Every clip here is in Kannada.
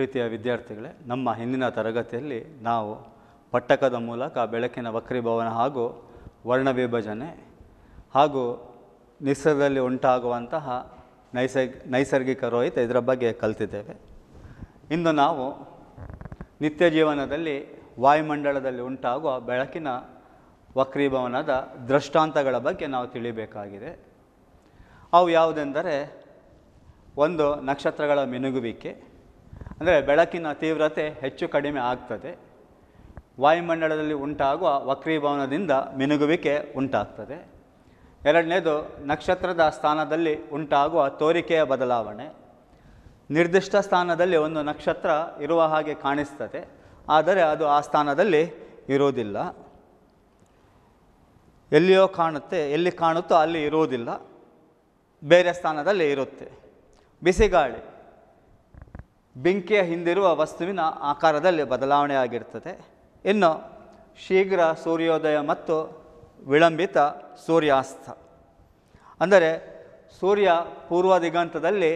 ಪ್ರೀತಿಯ ವಿದ್ಯಾರ್ಥಿಗಳೇ ನಮ್ಮ ಹಿಂದಿನ ತರಗತಿಯಲ್ಲಿ ನಾವು ಪಟ್ಟಕದ ಮೂಲಕ ಬೆಳಕಿನ ವಕ್ರೀಭವನ ಹಾಗೂ ವರ್ಣ ವಿಭಜನೆ ಹಾಗೂ ನಿಸರ್ಗದಲ್ಲಿ ಉಂಟಾಗುವಂತಹ ನೈಸರ್ಗ ನೈಸರ್ಗಿಕ ರೋಹಿತ ಇದರ ಬಗ್ಗೆ ಕಲ್ತಿದ್ದೇವೆ ಇಂದು ನಾವು ನಿತ್ಯ ಜೀವನದಲ್ಲಿ ವಾಯುಮಂಡಲದಲ್ಲಿ ಉಂಟಾಗುವ ಬೆಳಕಿನ ವಕ್ರೀಭವನದ ದೃಷ್ಟಾಂತಗಳ ಬಗ್ಗೆ ನಾವು ತಿಳಿಬೇಕಾಗಿದೆ ಅವು ಯಾವುದೆಂದರೆ ಒಂದು ನಕ್ಷತ್ರಗಳ ಮಿನುಗುವಿಕೆ ಅಂದರೆ ಬೆಳಕಿನ ತೀವ್ರತೆ ಹೆಚ್ಚು ಕಡಿಮೆ ಆಗ್ತದೆ ವಾಯುಮಂಡಲದಲ್ಲಿ ಉಂಟಾಗುವ ವಕ್ರೀಭವನದಿಂದ ಮಿನುಗುವಿಕೆ ಉಂಟಾಗ್ತದೆ ಎರಡನೇದು ನಕ್ಷತ್ರದ ಸ್ಥಾನದಲ್ಲಿ ಉಂಟಾಗುವ ತೋರಿಕೆಯ ಬದಲಾವಣೆ ನಿರ್ದಿಷ್ಟ ಸ್ಥಾನದಲ್ಲಿ ಒಂದು ನಕ್ಷತ್ರ ಇರುವ ಹಾಗೆ ಕಾಣಿಸ್ತದೆ ಆದರೆ ಅದು ಆ ಸ್ಥಾನದಲ್ಲಿ ಇರುವುದಿಲ್ಲ ಎಲ್ಲಿಯೋ ಕಾಣುತ್ತೆ ಎಲ್ಲಿ ಕಾಣುತ್ತೋ ಅಲ್ಲಿ ಇರುವುದಿಲ್ಲ ಬೇರೆ ಸ್ಥಾನದಲ್ಲಿ ಇರುತ್ತೆ ಬಿಸಿಗಾಳಿ ಬೆಂಕಿಯ ಹಿಂದಿರುವ ವಸ್ತುವಿನ ಆಕಾರದಲ್ಲಿ ಬದಲಾವಣೆ ಆಗಿರ್ತದೆ ಇನ್ನು ಶೀಘ್ರ ಸೂರ್ಯೋದಯ ಮತ್ತು ವಿಳಂಬಿತ ಸೂರ್ಯಾಸ್ತ ಅಂದರೆ ಸೂರ್ಯ ಪೂರ್ವ ದಿಗಂತದಲ್ಲಿ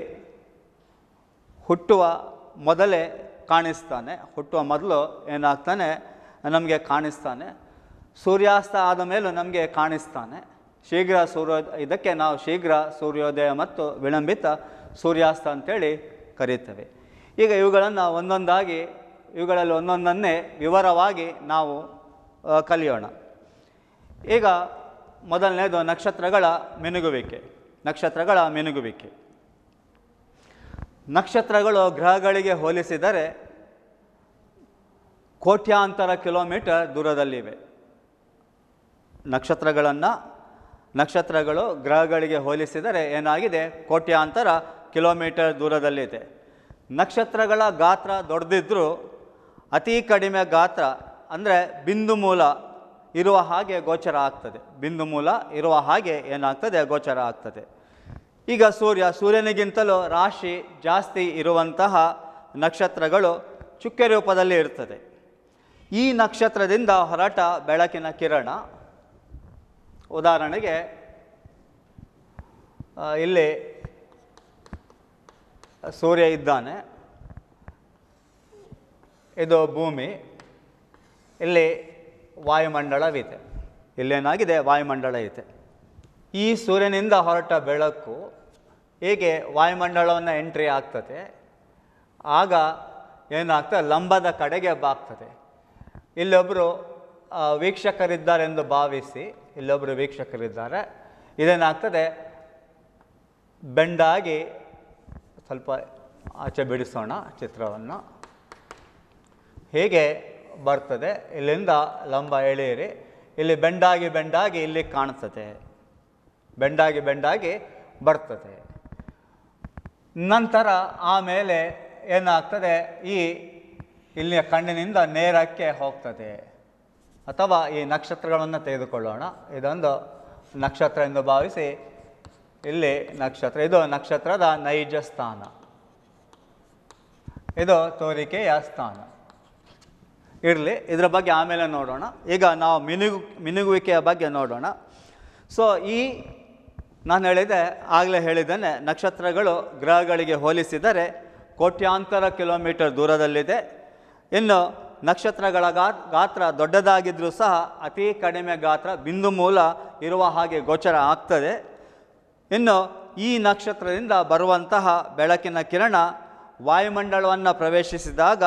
ಹುಟ್ಟುವ ಮೊದಲೇ ಕಾಣಿಸ್ತಾನೆ ಹುಟ್ಟುವ ಮೊದಲು ಏನಾಗ್ತಾನೆ ನಮಗೆ ಕಾಣಿಸ್ತಾನೆ ಸೂರ್ಯಾಸ್ತ ಆದ ಮೇಲೂ ನಮಗೆ ಕಾಣಿಸ್ತಾನೆ ಶೀಘ್ರ ಸೂರ್ಯೋ ಇದಕ್ಕೆ ನಾವು ಶೀಘ್ರ ಸೂರ್ಯೋದಯ ಮತ್ತು ವಿಳಂಬಿತ ಸೂರ್ಯಾಸ್ತ ಅಂತೇಳಿ ಕರೀತೇವೆ ಈಗ ಇವುಗಳನ್ನು ಒಂದೊಂದಾಗಿ ಇವುಗಳಲ್ಲಿ ಒಂದೊಂದನ್ನೇ ವಿವರವಾಗಿ ನಾವು ಕಲಿಯೋಣ ಈಗ ಮೊದಲನೇದು ನಕ್ಷತ್ರಗಳ ಮಿನುಗುವಿಕೆ ನಕ್ಷತ್ರಗಳ ಮಿನುಗುವಿಕೆ ನಕ್ಷತ್ರಗಳು ಗ್ರಹಗಳಿಗೆ ಹೋಲಿಸಿದರೆ ಕೋಟ್ಯಾಂತರ ಕಿಲೋಮೀಟರ್ ದೂರದಲ್ಲಿವೆ ನಕ್ಷತ್ರಗಳನ್ನು ನಕ್ಷತ್ರಗಳು ಗ್ರಹಗಳಿಗೆ ಹೋಲಿಸಿದರೆ ಏನಾಗಿದೆ ಕೋಟ್ಯಾಂತರ ಕಿಲೋಮೀಟರ್ ದೂರದಲ್ಲಿದೆ ನಕ್ಷತ್ರಗಳ ಗಾತ್ರ ದೊಡ್ಡದಿದ್ದರೂ ಅತಿ ಕಡಿಮೆ ಗಾತ್ರ ಅಂದರೆ ಬಿಂದು ಮೂಲ ಇರುವ ಹಾಗೆ ಗೋಚರ ಆಗ್ತದೆ ಬಿಂದು ಮೂಲ ಇರುವ ಹಾಗೆ ಏನಾಗ್ತದೆ ಗೋಚರ ಆಗ್ತದೆ ಈಗ ಸೂರ್ಯ ಸೂರ್ಯನಿಗಿಂತಲೂ ರಾಶಿ ಜಾಸ್ತಿ ಇರುವಂತಹ ನಕ್ಷತ್ರಗಳು ಚುಕ್ಕೆ ರೂಪದಲ್ಲಿ ಇರ್ತದೆ ಈ ನಕ್ಷತ್ರದಿಂದ ಹೊರಟ ಬೆಳಕಿನ ಕಿರಣ ಉದಾಹರಣೆಗೆ ಇಲ್ಲಿ ಸೂರ್ಯ ಇದ್ದಾನೆ ಇದು ಭೂಮಿ ಇಲ್ಲಿ ವಾಯುಮಂಡಳವಿದೆ ಇಲ್ಲೇನಾಗಿದೆ ವಾಯುಮಂಡಲ ಇದೆ ಈ ಸೂರ್ಯನಿಂದ ಹೊರಟ ಬೆಳಕು ಹೇಗೆ ವಾಯುಮಂಡಲವನ್ನು ಎಂಟ್ರಿ ಆಗ್ತದೆ ಆಗ ಏನಾಗ್ತದೆ ಲಂಬದ ಕಡೆಗೆ ಬಾಗ್ತದೆ ಇಲ್ಲೊಬ್ಬರು ವೀಕ್ಷಕರಿದ್ದಾರೆಂದು ಭಾವಿಸಿ ಇಲ್ಲೊಬ್ಬರು ವೀಕ್ಷಕರಿದ್ದಾರೆ ಇದೇನಾಗ್ತದೆ ಬೆಂಡಾಗಿ ಸ್ವಲ್ಪ ಆಚೆ ಬಿಡಿಸೋಣ ಚಿತ್ರವನ್ನು ಹೇಗೆ ಬರ್ತದೆ ಇಲ್ಲಿಂದ ಲಂಬ ಎಳೆಯಿರಿ ಇಲ್ಲಿ ಬೆಂಡಾಗಿ ಬೆಂಡಾಗಿ ಇಲ್ಲಿ ಕಾಣಿಸ್ತದೆ ಬೆಂಡಾಗಿ ಬೆಂಡಾಗಿ ಬರ್ತದೆ ನಂತರ ಆಮೇಲೆ ಏನಾಗ್ತದೆ ಈ ಇಲ್ಲಿಯ ಕಣ್ಣಿನಿಂದ ನೇರಕ್ಕೆ ಹೋಗ್ತದೆ ಅಥವಾ ಈ ನಕ್ಷತ್ರಗಳನ್ನು ತೆಗೆದುಕೊಳ್ಳೋಣ ಇದೊಂದು ನಕ್ಷತ್ರ ಎಂದು ಭಾವಿಸಿ ಇಲ್ಲಿ ನಕ್ಷತ್ರ ಇದು ನಕ್ಷತ್ರದ ನೈಜ ಸ್ಥಾನ ಇದು ತೋರಿಕೆಯ ಸ್ಥಾನ ಇರಲಿ ಇದರ ಬಗ್ಗೆ ಆಮೇಲೆ ನೋಡೋಣ ಈಗ ನಾವು ಮಿನುಗು ಮಿನುಗುವಿಕೆಯ ಬಗ್ಗೆ ನೋಡೋಣ ಸೊ ಈ ನಾನು ಹೇಳಿದೆ ಆಗಲೇ ಹೇಳಿದ್ದೇನೆ ನಕ್ಷತ್ರಗಳು ಗ್ರಹಗಳಿಗೆ ಹೋಲಿಸಿದರೆ ಕೋಟ್ಯಾಂತರ ಕಿಲೋಮೀಟರ್ ದೂರದಲ್ಲಿದೆ ಇನ್ನು ನಕ್ಷತ್ರಗಳ ಗಾತ್ರ ದೊಡ್ಡದಾಗಿದ್ದರೂ ಸಹ ಅತಿ ಕಡಿಮೆ ಗಾತ್ರ ಬಿಂದು ಮೂಲ ಇರುವ ಹಾಗೆ ಗೋಚರ ಆಗ್ತದೆ ಇನ್ನು ಈ ನಕ್ಷತ್ರದಿಂದ ಬರುವಂತಹ ಬೆಳಕಿನ ಕಿರಣ ವಾಯುಮಂಡಲವನ್ನು ಪ್ರವೇಶಿಸಿದಾಗ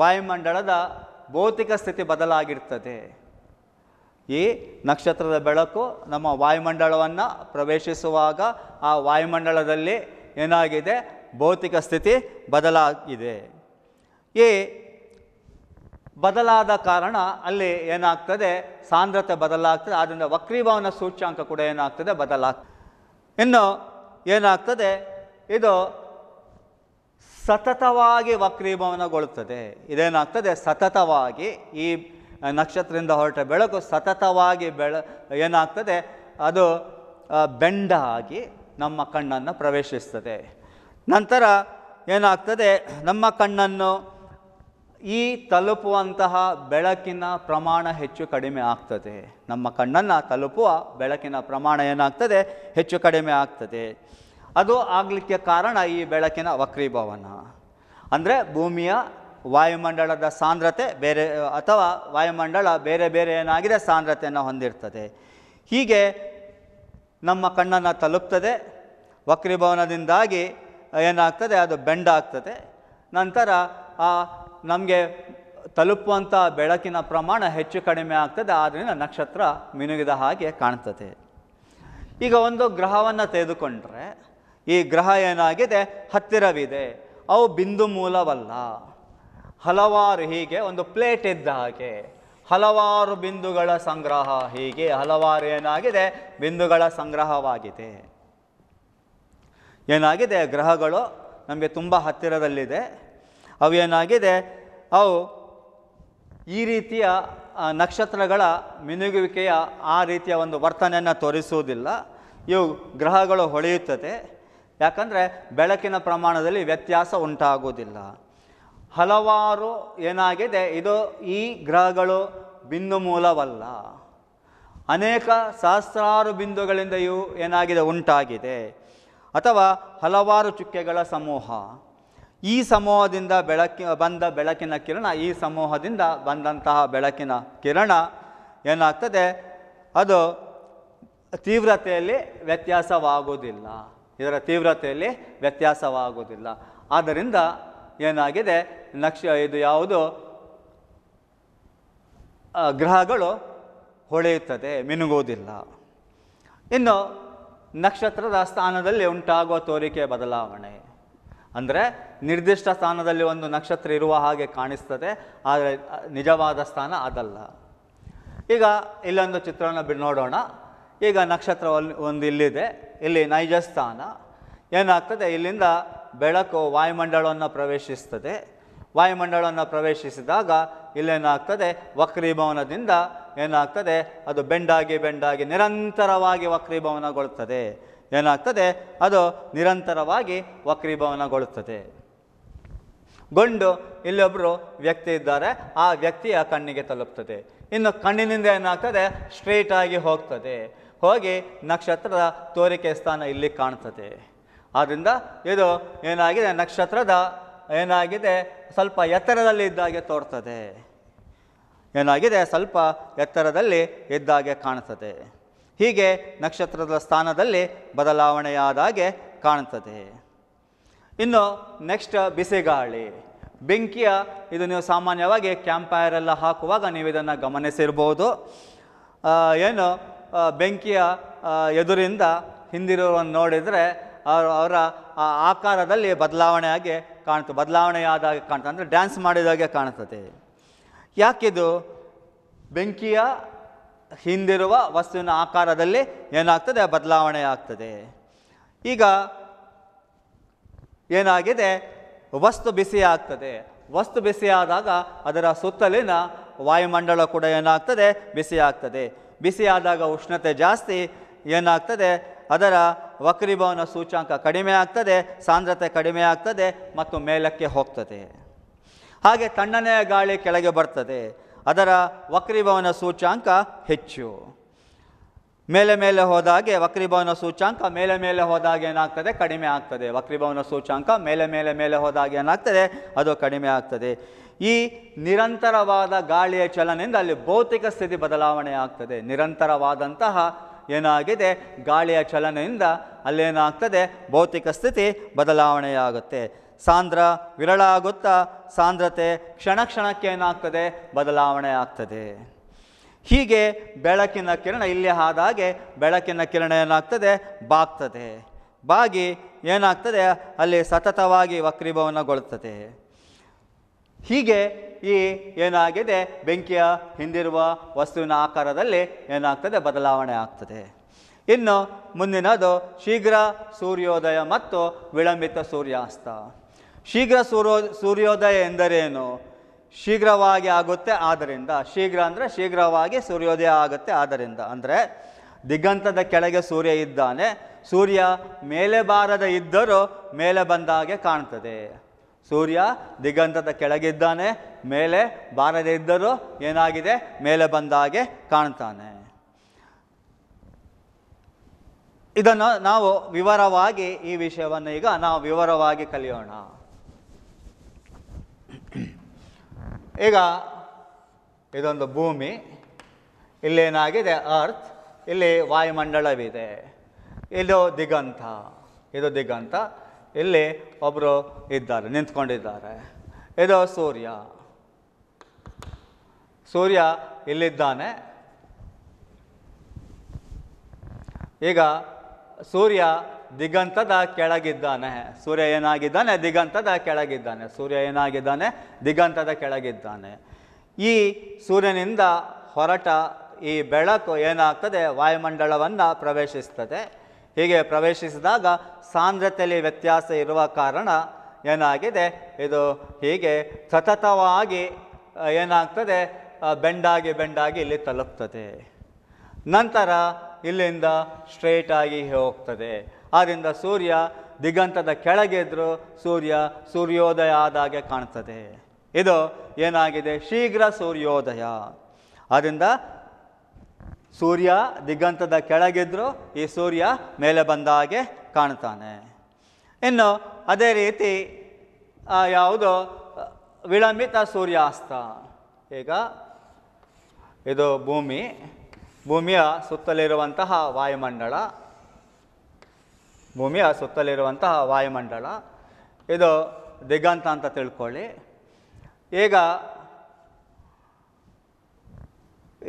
ವಾಯುಮಂಡಲದ ಭೌತಿಕ ಸ್ಥಿತಿ ಬದಲಾಗಿರ್ತದೆ ಈ ನಕ್ಷತ್ರದ ಬೆಳಕು ನಮ್ಮ ವಾಯುಮಂಡಲವನ್ನು ಪ್ರವೇಶಿಸುವಾಗ ಆ ವಾಯುಮಂಡಲದಲ್ಲಿ ಏನಾಗಿದೆ ಭೌತಿಕ ಸ್ಥಿತಿ ಬದಲಾಗಿದೆ ಈ ಬದಲಾದ ಕಾರಣ ಅಲ್ಲಿ ಏನಾಗ್ತದೆ ಸಾಂದ್ರತೆ ಬದಲಾಗ್ತದೆ ಆದ್ದರಿಂದ ವಕ್ರೀಭವನ ಸೂಚ್ಯಾಂಕ ಕೂಡ ಏನಾಗ್ತದೆ ಬದಲಾಗ್ತದೆ ಇನ್ನು ಏನಾಗ್ತದೆ ಇದು ಸತತವಾಗಿ ವಕ್ರೀಭವನಗೊಳ್ಳುತ್ತದೆ ಇದೇನಾಗ್ತದೆ ಸತತವಾಗಿ ಈ ನಕ್ಷತ್ರದಿಂದ ಹೊರಟ ಬೆಳಕು ಸತತವಾಗಿ ಬೆಳ ಏನಾಗ್ತದೆ ಅದು ಬೆಂಡಾಗಿ ನಮ್ಮ ಕಣ್ಣನ್ನು ಪ್ರವೇಶಿಸ್ತದೆ ನಂತರ ಏನಾಗ್ತದೆ ನಮ್ಮ ಕಣ್ಣನ್ನು ಈ ತಲುಪುವಂತಹ ಬೆಳಕಿನ ಪ್ರಮಾಣ ಹೆಚ್ಚು ಕಡಿಮೆ ಆಗ್ತದೆ ನಮ್ಮ ಕಣ್ಣನ್ನು ತಲುಪುವ ಬೆಳಕಿನ ಪ್ರಮಾಣ ಏನಾಗ್ತದೆ ಹೆಚ್ಚು ಕಡಿಮೆ ಆಗ್ತದೆ ಅದು ಆಗಲಿಕ್ಕೆ ಕಾರಣ ಈ ಬೆಳಕಿನ ವಕ್ರೀಭವನ ಅಂದರೆ ಭೂಮಿಯ ವಾಯುಮಂಡಲದ ಸಾಂದ್ರತೆ ಬೇರೆ ಅಥವಾ ವಾಯುಮಂಡಲ ಬೇರೆ ಬೇರೆ ಏನಾಗಿದೆ ಸಾಂದ್ರತೆಯನ್ನು ಹೊಂದಿರ್ತದೆ ಹೀಗೆ ನಮ್ಮ ಕಣ್ಣನ್ನು ತಲುಪ್ತದೆ ವಕ್ರೀಭವನದಿಂದಾಗಿ ಏನಾಗ್ತದೆ ಅದು ಬೆಂಡಾಗ್ತದೆ ನಂತರ ಆ ನಮಗೆ ತಲುಪುವಂಥ ಬೆಳಕಿನ ಪ್ರಮಾಣ ಹೆಚ್ಚು ಕಡಿಮೆ ಆಗ್ತದೆ ಆದ್ದರಿಂದ ನಕ್ಷತ್ರ ಮಿನುಗಿದ ಹಾಗೆ ಕಾಣ್ತದೆ ಈಗ ಒಂದು ಗ್ರಹವನ್ನು ತೆಗೆದುಕೊಂಡ್ರೆ ಈ ಗ್ರಹ ಏನಾಗಿದೆ ಹತ್ತಿರವಿದೆ ಅವು ಬಿಂದು ಮೂಲವಲ್ಲ ಹಲವಾರು ಹೀಗೆ ಒಂದು ಪ್ಲೇಟ್ ಇದ್ದ ಹಾಗೆ ಹಲವಾರು ಬಿಂದುಗಳ ಸಂಗ್ರಹ ಹೀಗೆ ಹಲವಾರು ಏನಾಗಿದೆ ಬಿಂದುಗಳ ಸಂಗ್ರಹವಾಗಿದೆ ಏನಾಗಿದೆ ಗ್ರಹಗಳು ನಮಗೆ ತುಂಬ ಹತ್ತಿರದಲ್ಲಿದೆ ಅವೇನಾಗಿದೆ ಅವು ಈ ರೀತಿಯ ನಕ್ಷತ್ರಗಳ ಮಿನುಗುವಿಕೆಯ ಆ ರೀತಿಯ ಒಂದು ವರ್ತನೆಯನ್ನು ತೋರಿಸುವುದಿಲ್ಲ ಇವು ಗ್ರಹಗಳು ಹೊಳೆಯುತ್ತದೆ ಯಾಕಂದರೆ ಬೆಳಕಿನ ಪ್ರಮಾಣದಲ್ಲಿ ವ್ಯತ್ಯಾಸ ಉಂಟಾಗುವುದಿಲ್ಲ ಹಲವಾರು ಏನಾಗಿದೆ ಇದು ಈ ಗ್ರಹಗಳು ಬಿಂದು ಮೂಲವಲ್ಲ ಅನೇಕ ಸಹಸ್ರಾರು ಬಿಂದುಗಳಿಂದ ಇವು ಏನಾಗಿದೆ ಉಂಟಾಗಿದೆ ಅಥವಾ ಹಲವಾರು ಚುಕ್ಕೆಗಳ ಸಮೂಹ ಈ ಸಮೂಹದಿಂದ ಬೆಳಕಿ ಬಂದ ಬೆಳಕಿನ ಕಿರಣ ಈ ಸಮೂಹದಿಂದ ಬಂದಂತಹ ಬೆಳಕಿನ ಕಿರಣ ಏನಾಗ್ತದೆ ಅದು ತೀವ್ರತೆಯಲ್ಲಿ ವ್ಯತ್ಯಾಸವಾಗುವುದಿಲ್ಲ ಇದರ ತೀವ್ರತೆಯಲ್ಲಿ ವ್ಯತ್ಯಾಸವಾಗುವುದಿಲ್ಲ ಆದ್ದರಿಂದ ಏನಾಗಿದೆ ನಕ್ಷ ಇದು ಯಾವುದು ಗ್ರಹಗಳು ಹೊಳೆಯುತ್ತದೆ ಮಿನುಗುವುದಿಲ್ಲ ಇನ್ನು ನಕ್ಷತ್ರದ ಸ್ಥಾನದಲ್ಲಿ ಉಂಟಾಗುವ ತೋರಿಕೆ ಬದಲಾವಣೆ ಅಂದರೆ ನಿರ್ದಿಷ್ಟ ಸ್ಥಾನದಲ್ಲಿ ಒಂದು ನಕ್ಷತ್ರ ಇರುವ ಹಾಗೆ ಕಾಣಿಸ್ತದೆ ಆದರೆ ನಿಜವಾದ ಸ್ಥಾನ ಅದಲ್ಲ ಈಗ ಇಲ್ಲೊಂದು ಚಿತ್ರವನ್ನು ಬಿ ನೋಡೋಣ ಈಗ ನಕ್ಷತ್ರ ಒಂದು ಇಲ್ಲಿದೆ ಇಲ್ಲಿ ನೈಜ ಸ್ಥಾನ ಏನಾಗ್ತದೆ ಇಲ್ಲಿಂದ ಬೆಳಕು ವಾಯುಮಂಡಲವನ್ನು ಪ್ರವೇಶಿಸ್ತದೆ ವಾಯುಮಂಡಲವನ್ನು ಪ್ರವೇಶಿಸಿದಾಗ ಇಲ್ಲೇನಾಗ್ತದೆ ವಕ್ರೀಭವನದಿಂದ ಏನಾಗ್ತದೆ ಅದು ಬೆಂಡಾಗಿ ಬೆಂಡಾಗಿ ನಿರಂತರವಾಗಿ ವಕ್ರೀಭವನಗೊಳ್ಳುತ್ತದೆ ಏನಾಗ್ತದೆ ಅದು ನಿರಂತರವಾಗಿ ವಕ್ರೀಭವನಗೊಳ್ಳುತ್ತದೆ ಗೊಂಡು ಇಲ್ಲೊಬ್ಬರು ವ್ಯಕ್ತಿ ಇದ್ದಾರೆ ಆ ವ್ಯಕ್ತಿಯ ಕಣ್ಣಿಗೆ ತಲುಪ್ತದೆ ಇನ್ನು ಕಣ್ಣಿನಿಂದ ಏನಾಗ್ತದೆ ಸ್ಟ್ರೇಟಾಗಿ ಹೋಗ್ತದೆ ಹೋಗಿ ನಕ್ಷತ್ರದ ತೋರಿಕೆ ಸ್ಥಾನ ಇಲ್ಲಿ ಕಾಣ್ತದೆ ಆದ್ದರಿಂದ ಇದು ಏನಾಗಿದೆ ನಕ್ಷತ್ರದ ಏನಾಗಿದೆ ಸ್ವಲ್ಪ ಎತ್ತರದಲ್ಲಿ ಇದ್ದಾಗೆ ತೋರ್ತದೆ ಏನಾಗಿದೆ ಸ್ವಲ್ಪ ಎತ್ತರದಲ್ಲಿ ಇದ್ದಾಗೆ ಕಾಣ್ತದೆ ಹೀಗೆ ನಕ್ಷತ್ರದ ಸ್ಥಾನದಲ್ಲಿ ಬದಲಾವಣೆಯಾದಾಗೆ ಕಾಣ್ತದೆ ಇನ್ನು ನೆಕ್ಸ್ಟ್ ಬಿಸಿಗಾಳಿ ಬೆಂಕಿಯ ಇದು ನೀವು ಸಾಮಾನ್ಯವಾಗಿ ಕ್ಯಾಂಪ್ ಎಲ್ಲ ಹಾಕುವಾಗ ನೀವು ಇದನ್ನು ಗಮನಿಸಿರ್ಬೋದು ಏನು ಬೆಂಕಿಯ ಎದುರಿಂದ ಹಿಂದಿರುವನ್ನು ನೋಡಿದರೆ ಅವರು ಅವರ ಆಕಾರದಲ್ಲಿ ಬದಲಾವಣೆಯಾಗಿ ಕಾಣ್ತು ಬದಲಾವಣೆಯಾದಾಗ ಕಾಣ್ತದೆ ಅಂದರೆ ಡ್ಯಾನ್ಸ್ ಮಾಡಿದಾಗೆ ಕಾಣ್ತದೆ ಯಾಕಿದು ಬೆಂಕಿಯ ಹಿಂದಿರುವ ವಸ್ತುವಿನ ಆಕಾರದಲ್ಲಿ ಏನಾಗ್ತದೆ ಬದಲಾವಣೆ ಆಗ್ತದೆ ಈಗ ಏನಾಗಿದೆ ವಸ್ತು ಬಿಸಿಯಾಗ್ತದೆ ವಸ್ತು ಬಿಸಿಯಾದಾಗ ಅದರ ಸುತ್ತಲಿನ ವಾಯುಮಂಡಲ ಕೂಡ ಏನಾಗ್ತದೆ ಬಿಸಿಯಾಗ್ತದೆ ಬಿಸಿಯಾದಾಗ ಉಷ್ಣತೆ ಜಾಸ್ತಿ ಏನಾಗ್ತದೆ ಅದರ ವಕ್ರೀಭವನ ಸೂಚ್ಯಾಂಕ ಕಡಿಮೆ ಆಗ್ತದೆ ಸಾಂದ್ರತೆ ಕಡಿಮೆ ಆಗ್ತದೆ ಮತ್ತು ಮೇಲಕ್ಕೆ ಹೋಗ್ತದೆ ಹಾಗೆ ತಣ್ಣನೆಯ ಗಾಳಿ ಕೆಳಗೆ ಬರ್ತದೆ ಅದರ ವಕ್ರೀಭವನ ಸೂಚ್ಯಾಂಕ ಹೆಚ್ಚು ಮೇಲೆ ಮೇಲೆ ಹೋದಾಗೆ ವಕ್ರೀಭವನ ಸೂಚಾಂಕ ಮೇಲೆ ಮೇಲೆ ಹೋದಾಗ ಏನಾಗ್ತದೆ ಕಡಿಮೆ ಆಗ್ತದೆ ವಕ್ರೀಭವನ ಸೂಚಾಂಕ ಮೇಲೆ ಮೇಲೆ ಮೇಲೆ ಹೋದಾಗ ಏನಾಗ್ತದೆ ಅದು ಕಡಿಮೆ ಆಗ್ತದೆ ಈ ನಿರಂತರವಾದ ಗಾಳಿಯ ಚಲನೆಯಿಂದ ಅಲ್ಲಿ ಭೌತಿಕ ಸ್ಥಿತಿ ಬದಲಾವಣೆ ಆಗ್ತದೆ ನಿರಂತರವಾದಂತಹ ಏನಾಗಿದೆ ಗಾಳಿಯ ಚಲನೆಯಿಂದ ಅಲ್ಲೇನಾಗ್ತದೆ ಭೌತಿಕ ಸ್ಥಿತಿ ಬದಲಾವಣೆಯಾಗುತ್ತೆ ಸಾಂದ್ರ ವಿರಳ ಆಗುತ್ತಾ ಸಾಂದ್ರತೆ ಕ್ಷಣ ಕ್ಷಣಕ್ಕೆ ಏನಾಗ್ತದೆ ಬದಲಾವಣೆ ಆಗ್ತದೆ ಹೀಗೆ ಬೆಳಕಿನ ಕಿರಣ ಇಲ್ಲಿ ಆದಾಗೆ ಬೆಳಕಿನ ಕಿರಣ ಏನಾಗ್ತದೆ ಬಾಗ್ತದೆ ಬಾಗಿ ಏನಾಗ್ತದೆ ಅಲ್ಲಿ ಸತತವಾಗಿ ವಕ್ರೀಭವನಗೊಳ್ಳುತ್ತದೆ ಹೀಗೆ ಈ ಏನಾಗಿದೆ ಬೆಂಕಿಯ ಹಿಂದಿರುವ ವಸ್ತುವಿನ ಆಕಾರದಲ್ಲಿ ಏನಾಗ್ತದೆ ಬದಲಾವಣೆ ಆಗ್ತದೆ ಇನ್ನು ಮುಂದಿನದು ಶೀಘ್ರ ಸೂರ್ಯೋದಯ ಮತ್ತು ವಿಳಂಬಿತ ಸೂರ್ಯಾಸ್ತ ಶೀಘ್ರ ಸೂರ್ಯೋ ಸೂರ್ಯೋದಯ ಎಂದರೇನು ಶೀಘ್ರವಾಗಿ ಆಗುತ್ತೆ ಆದ್ದರಿಂದ ಶೀಘ್ರ ಅಂದರೆ ಶೀಘ್ರವಾಗಿ ಸೂರ್ಯೋದಯ ಆಗುತ್ತೆ ಆದ್ದರಿಂದ ಅಂದರೆ ದಿಗಂತದ ಕೆಳಗೆ ಸೂರ್ಯ ಇದ್ದಾನೆ ಸೂರ್ಯ ಮೇಲೆ ಬಾರದ ಇದ್ದರೂ ಮೇಲೆ ಬಂದಾಗೆ ಕಾಣ್ತದೆ ಸೂರ್ಯ ದಿಗ್ಗಂತದ ಕೆಳಗಿದ್ದಾನೆ ಮೇಲೆ ಬಾರದೆ ಇದ್ದರೂ ಏನಾಗಿದೆ ಮೇಲೆ ಬಂದಾಗೆ ಕಾಣ್ತಾನೆ ಇದನ್ನು ನಾವು ವಿವರವಾಗಿ ಈ ವಿಷಯವನ್ನು ಈಗ ನಾವು ವಿವರವಾಗಿ ಕಲಿಯೋಣ ಈಗ ಇದೊಂದು ಭೂಮಿ ಇಲ್ಲೇನಾಗಿದೆ ಅರ್ತ್ ಇಲ್ಲಿ ವಾಯುಮಂಡಲವಿದೆ ಇದು ದಿಗಂತ ಇದು ದಿಗಂತ ಇಲ್ಲಿ ಒಬ್ಬರು ಇದ್ದಾರೆ ನಿಂತ್ಕೊಂಡಿದ್ದಾರೆ ಇದು ಸೂರ್ಯ ಸೂರ್ಯ ಇಲ್ಲಿದ್ದಾನೆ ಈಗ ಸೂರ್ಯ ದಿಗಂತದ ಕೆಳಗಿದ್ದಾನೆ ಸೂರ್ಯ ಏನಾಗಿದ್ದಾನೆ ದಿಗಂತದ ಕೆಳಗಿದ್ದಾನೆ ಸೂರ್ಯ ಏನಾಗಿದ್ದಾನೆ ದಿಗಂತದ ಕೆಳಗಿದ್ದಾನೆ ಈ ಸೂರ್ಯನಿಂದ ಹೊರಟ ಈ ಬೆಳಕು ಏನಾಗ್ತದೆ ವಾಯುಮಂಡಲವನ್ನು ಪ್ರವೇಶಿಸ್ತದೆ ಹೀಗೆ ಪ್ರವೇಶಿಸಿದಾಗ ಸಾಂದ್ರತೆಯಲ್ಲಿ ವ್ಯತ್ಯಾಸ ಇರುವ ಕಾರಣ ಏನಾಗಿದೆ ಇದು ಹೀಗೆ ಸತತವಾಗಿ ಏನಾಗ್ತದೆ ಬೆಂಡಾಗಿ ಬೆಂಡಾಗಿ ಇಲ್ಲಿ ತಲುಪ್ತದೆ ನಂತರ ಇಲ್ಲಿಂದ ಸ್ಟ್ರೇಟಾಗಿ ಹೋಗ್ತದೆ ಆದ್ದರಿಂದ ಸೂರ್ಯ ದಿಗಂತದ ಕೆಳಗೆದ್ರು ಸೂರ್ಯ ಸೂರ್ಯೋದಯ ಆದಾಗೆ ಕಾಣ್ತದೆ ಇದು ಏನಾಗಿದೆ ಶೀಘ್ರ ಸೂರ್ಯೋದಯ ಆದ್ದರಿಂದ ಸೂರ್ಯ ದಿಗಂತದ ಕೆಳಗಿದ್ರು ಈ ಸೂರ್ಯ ಮೇಲೆ ಬಂದ ಹಾಗೆ ಕಾಣ್ತಾನೆ ಇನ್ನು ಅದೇ ರೀತಿ ಯಾವುದು ವಿಳಂಬಿತ ಸೂರ್ಯಾಸ್ತ ಈಗ ಇದು ಭೂಮಿ ಭೂಮಿಯ ಸುತ್ತಲಿರುವಂತಹ ವಾಯುಮಂಡಲ ಭೂಮಿಯ ಸುತ್ತಲಿರುವಂತಹ ವಾಯುಮಂಡಲ ಇದು ದಿಗಂತ ಅಂತ ತಿಳ್ಕೊಳ್ಳಿ ಈಗ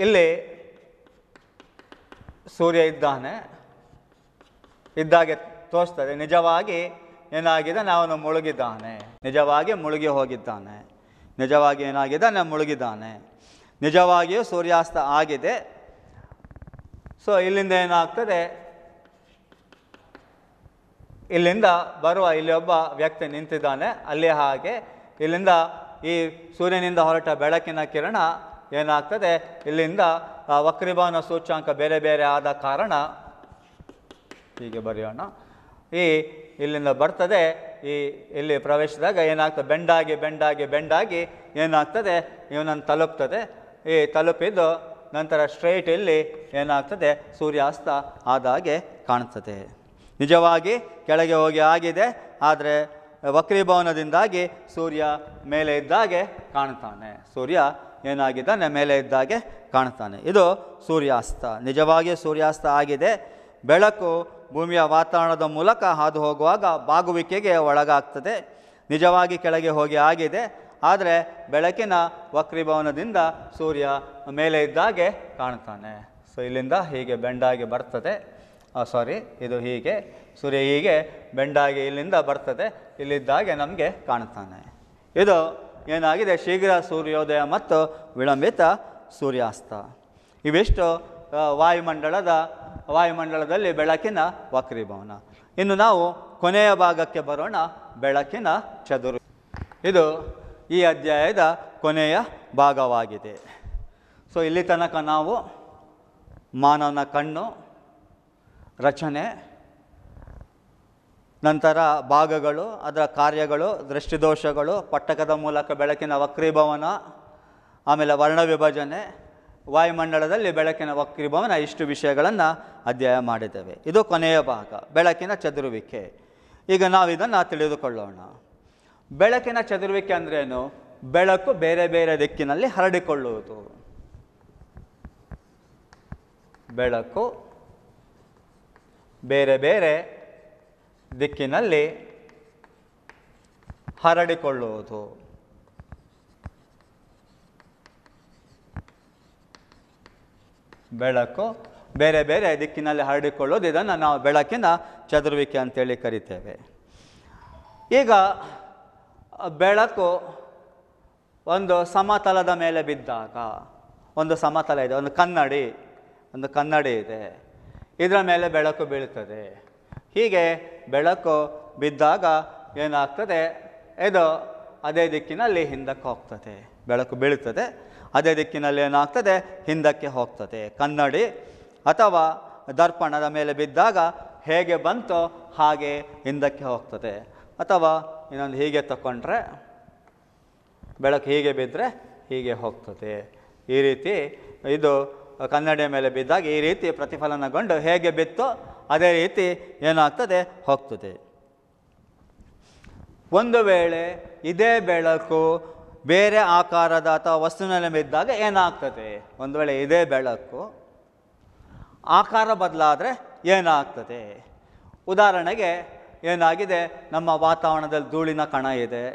ಇಲ್ಲಿ ಸೂರ್ಯ ಇದ್ದಾನೆ ಇದ್ದಾಗೆ ತೋರಿಸ್ತದೆ ನಿಜವಾಗಿ ಏನಾಗಿದೆ ನಾವು ಮುಳುಗಿದ್ದಾನೆ ನಿಜವಾಗಿ ಮುಳುಗಿ ಹೋಗಿದ್ದಾನೆ ನಿಜವಾಗಿ ಏನಾಗಿದೆ ನಾನು ಮುಳುಗಿದ್ದಾನೆ ನಿಜವಾಗಿಯೂ ಸೂರ್ಯಾಸ್ತ ಆಗಿದೆ ಸೊ ಇಲ್ಲಿಂದ ಏನಾಗ್ತದೆ ಇಲ್ಲಿಂದ ಬರುವ ಇಲ್ಲಿ ಒಬ್ಬ ವ್ಯಕ್ತಿ ನಿಂತಿದ್ದಾನೆ ಅಲ್ಲಿ ಹಾಗೆ ಇಲ್ಲಿಂದ ಈ ಸೂರ್ಯನಿಂದ ಹೊರಟ ಬೆಳಕಿನ ಕಿರಣ ಏನಾಗ್ತದೆ ಇಲ್ಲಿಂದ ವಕ್ರಿಬಾನ ಸೂಚ್ಯಾಂಕ ಬೇರೆ ಬೇರೆ ಆದ ಕಾರಣ ಹೀಗೆ ಬರೆಯೋಣ ಈ ಇಲ್ಲಿಂದ ಬರ್ತದೆ ಈ ಇಲ್ಲಿ ಪ್ರವೇಶದಾಗ ಏನಾಗ್ತದೆ ಬೆಂಡಾಗಿ ಬೆಂಡಾಗಿ ಬೆಂಡಾಗಿ ಏನಾಗ್ತದೆ ಇವನನ್ನು ತಲುಪ್ತದೆ ಈ ತಲುಪಿದ್ದು ನಂತರ ಸ್ಟ್ರೈಟ್ ಇಲ್ಲಿ ಏನಾಗ್ತದೆ ಸೂರ್ಯಾಸ್ತ ಆದಾಗೆ ಕಾಣ್ತದೆ ನಿಜವಾಗಿ ಕೆಳಗೆ ಹೋಗಿ ಆಗಿದೆ ಆದರೆ ವಕ್ರೀಭವನದಿಂದಾಗಿ ಸೂರ್ಯ ಮೇಲೆ ಇದ್ದಾಗೆ ಕಾಣ್ತಾನೆ ಸೂರ್ಯ ಏನಾಗಿದ್ದಾನೆ ಮೇಲೆ ಇದ್ದಾಗೆ ಕಾಣ್ತಾನೆ ಇದು ಸೂರ್ಯಾಸ್ತ ನಿಜವಾಗಿ ಸೂರ್ಯಾಸ್ತ ಆಗಿದೆ ಬೆಳಕು ಭೂಮಿಯ ವಾತಾವರಣದ ಮೂಲಕ ಹಾದು ಹೋಗುವಾಗ ಬಾಗುವಿಕೆಗೆ ಒಳಗಾಗ್ತದೆ ನಿಜವಾಗಿ ಕೆಳಗೆ ಹೋಗಿ ಆಗಿದೆ ಆದರೆ ಬೆಳಕಿನ ವಕ್ರೀಭವನದಿಂದ ಸೂರ್ಯ ಮೇಲೆ ಇದ್ದಾಗೆ ಕಾಣ್ತಾನೆ ಸೊ ಇಲ್ಲಿಂದ ಹೀಗೆ ಬೆಂಡಾಗಿ ಬರ್ತದೆ ಸಾರಿ ಇದು ಹೀಗೆ ಸೂರ್ಯ ಹೀಗೆ ಬೆಂಡಾಗಿ ಇಲ್ಲಿಂದ ಬರ್ತದೆ ಇಲ್ಲಿದ್ದಾಗೆ ನಮಗೆ ಕಾಣ್ತಾನೆ ಇದು ಏನಾಗಿದೆ ಶೀಘ್ರ ಸೂರ್ಯೋದಯ ಮತ್ತು ವಿಳಂಬಿತ ಸೂರ್ಯಾಸ್ತ ಇವೆಷ್ಟು ವಾಯುಮಂಡಲದ ವಾಯುಮಂಡಲದಲ್ಲಿ ಬೆಳಕಿನ ವಕ್ರೀಭವನ ಇನ್ನು ನಾವು ಕೊನೆಯ ಭಾಗಕ್ಕೆ ಬರೋಣ ಬೆಳಕಿನ ಚದುರು ಇದು ಈ ಅಧ್ಯಾಯದ ಕೊನೆಯ ಭಾಗವಾಗಿದೆ ಸೊ ಇಲ್ಲಿ ತನಕ ನಾವು ಮಾನವನ ಕಣ್ಣು ರಚನೆ ನಂತರ ಭಾಗಗಳು ಅದರ ಕಾರ್ಯಗಳು ದೃಷ್ಟಿದೋಷಗಳು ಪಟ್ಟಕದ ಮೂಲಕ ಬೆಳಕಿನ ವಕ್ರೀಭವನ ಆಮೇಲೆ ವರ್ಣ ವಿಭಜನೆ ವಾಯುಮಂಡಲದಲ್ಲಿ ಬೆಳಕಿನ ವಕ್ರೀಭವನ ಇಷ್ಟು ವಿಷಯಗಳನ್ನು ಅಧ್ಯಯನ ಮಾಡಿದ್ದೇವೆ ಇದು ಕೊನೆಯ ಭಾಗ ಬೆಳಕಿನ ಚದುರುವಿಕೆ ಈಗ ನಾವು ಇದನ್ನು ತಿಳಿದುಕೊಳ್ಳೋಣ ಬೆಳಕಿನ ಚದುರುವಿಕೆ ಅಂದ್ರೇನು ಬೆಳಕು ಬೇರೆ ಬೇರೆ ದಿಕ್ಕಿನಲ್ಲಿ ಹರಡಿಕೊಳ್ಳುವುದು ಬೆಳಕು ಬೇರೆ ಬೇರೆ ದಿಕ್ಕಿನಲ್ಲಿ ಹರಡಿಕೊಳ್ಳುವುದು ಬೆಳಕು ಬೇರೆ ಬೇರೆ ದಿಕ್ಕಿನಲ್ಲಿ ಹರಡಿಕೊಳ್ಳೋದು ಇದನ್ನು ನಾವು ಬೆಳಕಿನ ಚದುರುವಿಕೆ ಅಂತೇಳಿ ಕರಿತೇವೆ ಈಗ ಬೆಳಕು ಒಂದು ಸಮತಲದ ಮೇಲೆ ಬಿದ್ದಾಗ ಒಂದು ಸಮತಲ ಇದೆ ಒಂದು ಕನ್ನಡಿ ಒಂದು ಕನ್ನಡಿ ಇದೆ ಇದರ ಮೇಲೆ ಬೆಳಕು ಬೀಳುತ್ತದೆ ಹೀಗೆ ಬೆಳಕು ಬಿದ್ದಾಗ ಏನಾಗ್ತದೆ ಇದು ಅದೇ ದಿಕ್ಕಿನಲ್ಲಿ ಹಿಂದಕ್ಕೆ ಹೋಗ್ತದೆ ಬೆಳಕು ಬೀಳುತ್ತದೆ ಅದೇ ದಿಕ್ಕಿನಲ್ಲಿ ಏನಾಗ್ತದೆ ಹಿಂದಕ್ಕೆ ಹೋಗ್ತದೆ ಕನ್ನಡಿ ಅಥವಾ ದರ್ಪಣದ ಮೇಲೆ ಬಿದ್ದಾಗ ಹೇಗೆ ಬಂತೋ ಹಾಗೆ ಹಿಂದಕ್ಕೆ ಹೋಗ್ತದೆ ಅಥವಾ ಇನ್ನೊಂದು ಹೀಗೆ ತಕೊಂಡ್ರೆ ಬೆಳಕು ಹೀಗೆ ಬಿದ್ದರೆ ಹೀಗೆ ಹೋಗ್ತದೆ ಈ ರೀತಿ ಇದು ಕನ್ನಡಿಯ ಮೇಲೆ ಬಿದ್ದಾಗ ಈ ರೀತಿ ಪ್ರತಿಫಲನಗೊಂಡು ಹೇಗೆ ಬಿತ್ತೋ ಅದೇ ರೀತಿ ಏನಾಗ್ತದೆ ಹೋಗ್ತದೆ ಒಂದು ವೇಳೆ ಇದೇ ಬೆಳಕು ಬೇರೆ ಆಕಾರದ ಅಥವಾ ವಸ್ತುವಿನಲ್ಲಿ ಬಿದ್ದಾಗ ಏನಾಗ್ತದೆ ಒಂದು ವೇಳೆ ಇದೇ ಬೆಳಕು ಆಕಾರ ಬದಲಾದರೆ ಏನಾಗ್ತದೆ ಉದಾಹರಣೆಗೆ ಏನಾಗಿದೆ ನಮ್ಮ ವಾತಾವರಣದಲ್ಲಿ ಧೂಳಿನ ಕಣ ಇದೆ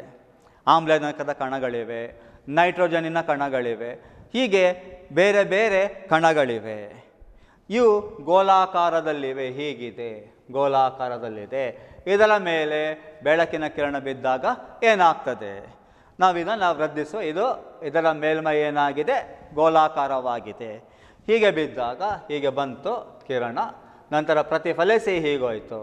ಆಮ್ಲಜನಕದ ಕಣಗಳಿವೆ ನೈಟ್ರೋಜನಿನ ಕಣಗಳಿವೆ ಹೀಗೆ ಬೇರೆ ಬೇರೆ ಕಣಗಳಿವೆ ಇವು ಗೋಲಾಕಾರದಲ್ಲಿವೆ ಹೀಗಿದೆ ಗೋಲಾಕಾರದಲ್ಲಿದೆ ಇದರ ಮೇಲೆ ಬೆಳಕಿನ ಕಿರಣ ಬಿದ್ದಾಗ ಏನಾಗ್ತದೆ ನಾವಿದನ್ನು ವೃದ್ಧಿಸುವ ಇದು ಇದರ ಮೇಲ್ಮೈ ಏನಾಗಿದೆ ಗೋಲಾಕಾರವಾಗಿದೆ ಹೀಗೆ ಬಿದ್ದಾಗ ಹೀಗೆ ಬಂತು ಕಿರಣ ನಂತರ ಪ್ರತಿಫಲಿಸಿ ಹೀಗೋಯಿತು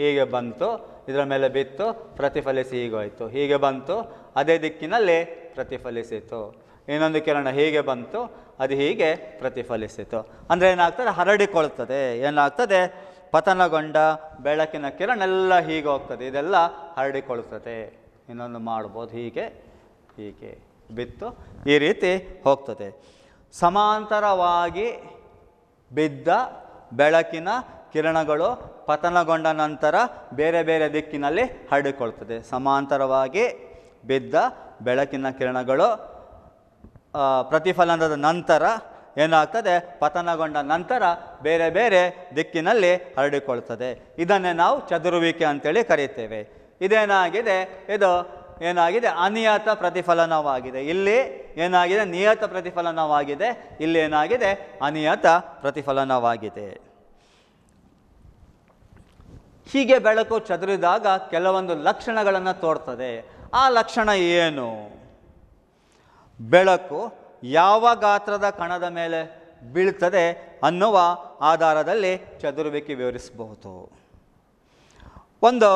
ಹೀಗೆ ಬಂತು ಇದರ ಮೇಲೆ ಬಿತ್ತು ಪ್ರತಿಫಲಿಸಿ ಹೀಗೋಯಿತು ಹೀಗೆ ಬಂತು ಅದೇ ದಿಕ್ಕಿನಲ್ಲಿ ಪ್ರತಿಫಲಿಸಿತು ಇನ್ನೊಂದು ಕಿರಣ ಹೀಗೆ ಬಂತು ಅದು ಹೀಗೆ ಪ್ರತಿಫಲಿಸಿತು ಅಂದರೆ ಏನಾಗ್ತದೆ ಹರಡಿಕೊಳ್ತದೆ ಏನಾಗ್ತದೆ ಪತನಗೊಂಡ ಬೆಳಕಿನ ಕಿರಣ ಎಲ್ಲ ಹೀಗೆ ಹೋಗ್ತದೆ ಇದೆಲ್ಲ ಹರಡಿಕೊಳ್ತದೆ ಇನ್ನೊಂದು ಮಾಡ್ಬೋದು ಹೀಗೆ ಹೀಗೆ ಬಿತ್ತು ಈ ರೀತಿ ಹೋಗ್ತದೆ ಸಮಾಂತರವಾಗಿ ಬಿದ್ದ ಬೆಳಕಿನ ಕಿರಣಗಳು ಪತನಗೊಂಡ ನಂತರ ಬೇರೆ ಬೇರೆ ದಿಕ್ಕಿನಲ್ಲಿ ಹರಡಿಕೊಳ್ತದೆ ಸಮಾಂತರವಾಗಿ ಬಿದ್ದ ಬೆಳಕಿನ ಕಿರಣಗಳು ಪ್ರತಿಫಲನದ ನಂತರ ಏನಾಗ್ತದೆ ಪತನಗೊಂಡ ನಂತರ ಬೇರೆ ಬೇರೆ ದಿಕ್ಕಿನಲ್ಲಿ ಹರಡಿಕೊಳ್ತದೆ ಇದನ್ನೇ ನಾವು ಚದುರುವಿಕೆ ಅಂತೇಳಿ ಕರೆಯುತ್ತೇವೆ ಇದೇನಾಗಿದೆ ಇದು ಏನಾಗಿದೆ ಅನಿಯತ ಪ್ರತಿಫಲನವಾಗಿದೆ ಇಲ್ಲಿ ಏನಾಗಿದೆ ನಿಯತ ಪ್ರತಿಫಲನವಾಗಿದೆ ಇಲ್ಲಿ ಏನಾಗಿದೆ ಅನಿಯತ ಪ್ರತಿಫಲನವಾಗಿದೆ ಹೀಗೆ ಬೆಳಕು ಚದುರಿದಾಗ ಕೆಲವೊಂದು ಲಕ್ಷಣಗಳನ್ನು ತೋರ್ತದೆ ಆ ಲಕ್ಷಣ ಏನು ಬೆಳಕು ಯಾವ ಗಾತ್ರದ ಕಣದ ಮೇಲೆ ಬೀಳ್ತದೆ ಅನ್ನುವ ಆಧಾರದಲ್ಲಿ ಚದುರುವಿಕೆ ವಿವರಿಸಬಹುದು ಒಂದು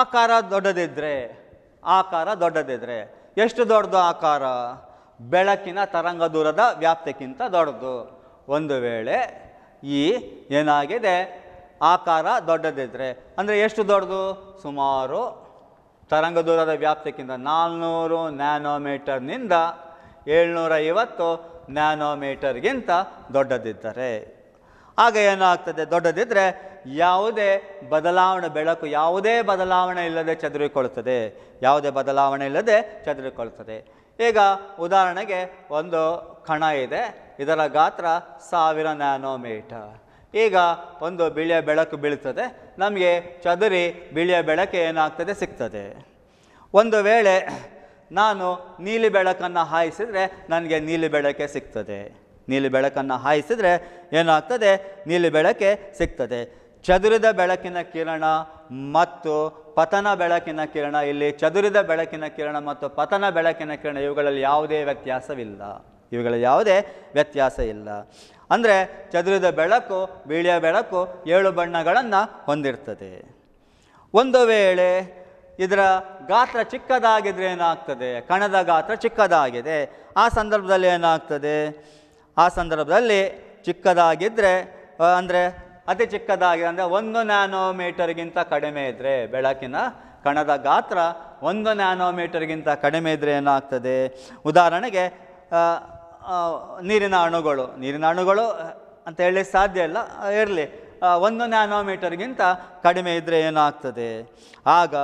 ಆಕಾರ ದೊಡ್ಡದಿದ್ದರೆ ಆಕಾರ ದೊಡ್ಡದಿದ್ದರೆ ಎಷ್ಟು ದೊಡ್ಡದು ಆಕಾರ ಬೆಳಕಿನ ತರಂಗ ದೂರದ ವ್ಯಾಪ್ತಿಗಿಂತ ದೊಡ್ಡದು ಒಂದು ವೇಳೆ ಈ ಏನಾಗಿದೆ ಆಕಾರ ದೊಡ್ಡದಿದ್ದರೆ ಅಂದರೆ ಎಷ್ಟು ದೊಡ್ಡದು ಸುಮಾರು ತರಂಗ ದೂರದ ವ್ಯಾಪ್ತಿಕ್ಕಿಂತ ನಾಲ್ನೂರು ನ್ಯಾನೋಮೀಟರ್ನಿಂದ ಏಳ್ನೂರ ಐವತ್ತು ನ್ಯಾನೋಮೀಟರ್ಗಿಂತ ದೊಡ್ಡದಿದ್ದರೆ ಆಗ ಏನಾಗ್ತದೆ ದೊಡ್ಡದಿದ್ದರೆ ಯಾವುದೇ ಬದಲಾವಣೆ ಬೆಳಕು ಯಾವುದೇ ಬದಲಾವಣೆ ಇಲ್ಲದೆ ಚದುರಿಕೊಳ್ತದೆ ಯಾವುದೇ ಬದಲಾವಣೆ ಇಲ್ಲದೆ ಚದುರಿಕೊಳ್ತದೆ ಈಗ ಉದಾಹರಣೆಗೆ ಒಂದು ಕಣ ಇದೆ ಇದರ ಗಾತ್ರ ಸಾವಿರ ನ್ಯಾನೋಮೀಟರ್ ಈಗ ಒಂದು ಬಿಳಿಯ ಬೆಳಕು ಬೀಳ್ತದೆ ನಮಗೆ ಚದುರಿ ಬಿಳಿಯ ಬೆಳಕು ಏನಾಗ್ತದೆ ಸಿಗ್ತದೆ ಒಂದು ವೇಳೆ ನಾನು ನೀಲಿ ಬೆಳಕನ್ನು ಹಾಯಿಸಿದರೆ ನನಗೆ ನೀಲಿ ಬೆಳಕೆ ಸಿಗ್ತದೆ ನೀಲಿ ಬೆಳಕನ್ನು ಹಾಯಿಸಿದರೆ ಏನಾಗ್ತದೆ ನೀಲಿ ಬೆಳಕೆ ಸಿಗ್ತದೆ ಚದುರಿದ ಬೆಳಕಿನ ಕಿರಣ ಮತ್ತು ಪತನ ಬೆಳಕಿನ ಕಿರಣ ಇಲ್ಲಿ ಚದುರಿದ ಬೆಳಕಿನ ಕಿರಣ ಮತ್ತು ಪತನ ಬೆಳಕಿನ ಕಿರಣ ಇವುಗಳಲ್ಲಿ ಯಾವುದೇ ವ್ಯತ್ಯಾಸವಿಲ್ಲ ಇವುಗಳಲ್ಲಿ ಯಾವುದೇ ವ್ಯತ್ಯಾಸ ಇಲ್ಲ ಅಂದರೆ ಚದುರಿದ ಬೆಳಕು ಬಿಳಿಯ ಬೆಳಕು ಏಳು ಬಣ್ಣಗಳನ್ನು ಹೊಂದಿರ್ತದೆ ಒಂದು ವೇಳೆ ಇದರ ಗಾತ್ರ ಚಿಕ್ಕದಾಗಿದ್ರೆ ಏನಾಗ್ತದೆ ಕಣದ ಗಾತ್ರ ಚಿಕ್ಕದಾಗಿದೆ ಆ ಸಂದರ್ಭದಲ್ಲಿ ಏನಾಗ್ತದೆ ಆ ಸಂದರ್ಭದಲ್ಲಿ ಚಿಕ್ಕದಾಗಿದ್ದರೆ ಅಂದರೆ ಅತಿ ಚಿಕ್ಕದಾಗಿದೆ ಅಂದರೆ ಒಂದು ನ್ಯಾನೋಮೀಟರ್ಗಿಂತ ಕಡಿಮೆ ಇದ್ದರೆ ಬೆಳಕಿನ ಕಣದ ಗಾತ್ರ ಒಂದು ನ್ಯಾನೋಮೀಟರ್ಗಿಂತ ಕಡಿಮೆ ಇದ್ದರೆ ಏನಾಗ್ತದೆ ಉದಾಹರಣೆಗೆ ನೀರಿನ ಅಣುಗಳು ನೀರಿನ ಅಣುಗಳು ಅಂತ ಹೇಳಿ ಸಾಧ್ಯ ಇಲ್ಲ ಇರಲಿ ಒಂದು ನ್ಯಾನೋಮೀಟರ್ಗಿಂತ ಕಡಿಮೆ ಇದ್ದರೆ ಏನಾಗ್ತದೆ ಆಗ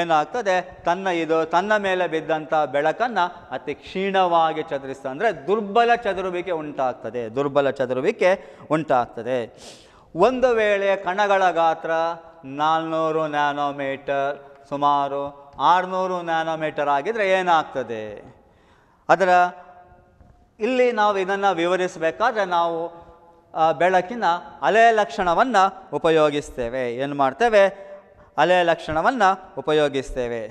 ಏನಾಗ್ತದೆ ತನ್ನ ಇದು ತನ್ನ ಮೇಲೆ ಬಿದ್ದಂಥ ಬೆಳಕನ್ನು ಅತಿ ಕ್ಷೀಣವಾಗಿ ಚದುರಿಸ್ತದೆ ಅಂದರೆ ದುರ್ಬಲ ಚದುರುವಿಕೆ ಉಂಟಾಗ್ತದೆ ದುರ್ಬಲ ಚದುರುವಿಕೆ ಉಂಟಾಗ್ತದೆ ಒಂದು ವೇಳೆ ಕಣಗಳ ಗಾತ್ರ ನಾಲ್ನೂರು ನ್ಯಾನೋಮೀಟರ್ ಸುಮಾರು ಆರುನೂರು ನ್ಯಾನೋಮೀಟರ್ ಆಗಿದ್ದರೆ ಏನಾಗ್ತದೆ ಅದರ ಇಲ್ಲಿ ನಾವು ಇದನ್ನು ವಿವರಿಸಬೇಕಾದ್ರೆ ನಾವು ಬೆಳಕಿನ ಅಲೆ ಲಕ್ಷಣವನ್ನು ಉಪಯೋಗಿಸ್ತೇವೆ ಏನು ಮಾಡ್ತೇವೆ ಅಲೆ ಲಕ್ಷಣವನ್ನು ಉಪಯೋಗಿಸ್ತೇವೆ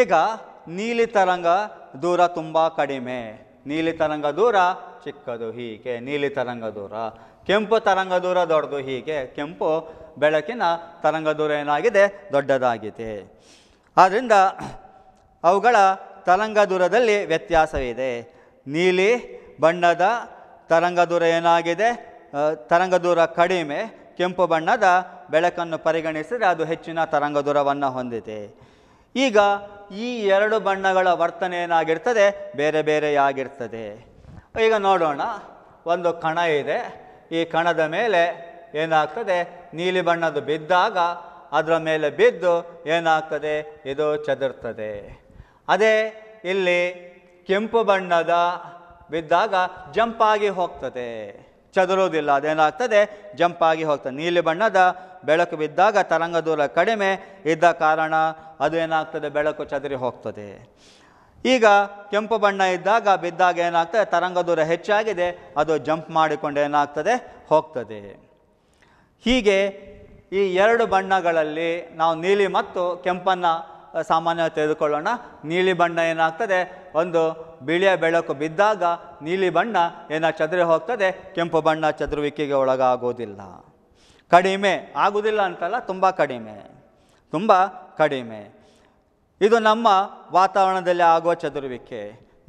ಈಗ ನೀಲಿ ತರಂಗ ದೂರ ತುಂಬ ಕಡಿಮೆ ನೀಲಿ ತರಂಗ ದೂರ ಚಿಕ್ಕದು ಹೀಗೆ ನೀಲಿ ತರಂಗ ದೂರ ಕೆಂಪು ತರಂಗ ದೂರ ದೊಡ್ಡದು ಹೀಗೆ ಕೆಂಪು ಬೆಳಕಿನ ತರಂಗ ದೂರ ಏನಾಗಿದೆ ದೊಡ್ಡದಾಗಿದೆ ಆದ್ದರಿಂದ ಅವುಗಳ ತರಂಗ ದೂರದಲ್ಲಿ ವ್ಯತ್ಯಾಸವಿದೆ ನೀಲಿ ಬಣ್ಣದ ತರಂಗದೂರ ಏನಾಗಿದೆ ತರಂಗದೂರ ಕಡಿಮೆ ಕೆಂಪು ಬಣ್ಣದ ಬೆಳಕನ್ನು ಪರಿಗಣಿಸಿದರೆ ಅದು ಹೆಚ್ಚಿನ ತರಂಗದೂರವನ್ನು ಹೊಂದಿದೆ ಈಗ ಈ ಎರಡು ಬಣ್ಣಗಳ ವರ್ತನೆ ಏನಾಗಿರ್ತದೆ ಬೇರೆ ಬೇರೆಯಾಗಿರ್ತದೆ ಈಗ ನೋಡೋಣ ಒಂದು ಕಣ ಇದೆ ಈ ಕಣದ ಮೇಲೆ ಏನಾಗ್ತದೆ ನೀಲಿ ಬಣ್ಣದ್ದು ಬಿದ್ದಾಗ ಅದರ ಮೇಲೆ ಬಿದ್ದು ಏನಾಗ್ತದೆ ಇದು ಚದುರ್ತದೆ ಅದೇ ಇಲ್ಲಿ ಕೆಂಪು ಬಣ್ಣದ ಬಿದ್ದಾಗ ಜಂಪಾಗಿ ಹೋಗ್ತದೆ ಚದರೋದಿಲ್ಲ ಅದೇನಾಗ್ತದೆ ಜಂಪಾಗಿ ಹೋಗ್ತದೆ ನೀಲಿ ಬಣ್ಣದ ಬೆಳಕು ಬಿದ್ದಾಗ ತರಂಗ ದೂರ ಕಡಿಮೆ ಇದ್ದ ಕಾರಣ ಅದು ಏನಾಗ್ತದೆ ಬೆಳಕು ಚದರಿ ಹೋಗ್ತದೆ ಈಗ ಕೆಂಪು ಬಣ್ಣ ಇದ್ದಾಗ ಬಿದ್ದಾಗ ಏನಾಗ್ತದೆ ತರಂಗ ದೂರ ಹೆಚ್ಚಾಗಿದೆ ಅದು ಜಂಪ್ ಮಾಡಿಕೊಂಡು ಏನಾಗ್ತದೆ ಹೋಗ್ತದೆ ಹೀಗೆ ಈ ಎರಡು ಬಣ್ಣಗಳಲ್ಲಿ ನಾವು ನೀಲಿ ಮತ್ತು ಕೆಂಪನ್ನು ಸಾಮಾನ್ಯವಾಗಿ ತೆಗೆದುಕೊಳ್ಳೋಣ ನೀಲಿ ಬಣ್ಣ ಏನಾಗ್ತದೆ ಒಂದು ಬಿಳಿಯ ಬೆಳಕು ಬಿದ್ದಾಗ ನೀಲಿ ಬಣ್ಣ ಏನ ಚದುರಿ ಹೋಗ್ತದೆ ಕೆಂಪು ಬಣ್ಣ ಚದುರುವಿಕೆಗೆ ಒಳಗಾಗೋದಿಲ್ಲ ಕಡಿಮೆ ಆಗೋದಿಲ್ಲ ಅಂತಲ್ಲ ತುಂಬ ಕಡಿಮೆ ತುಂಬ ಕಡಿಮೆ ಇದು ನಮ್ಮ ವಾತಾವರಣದಲ್ಲಿ ಆಗುವ ಚದುರುವಿಕೆ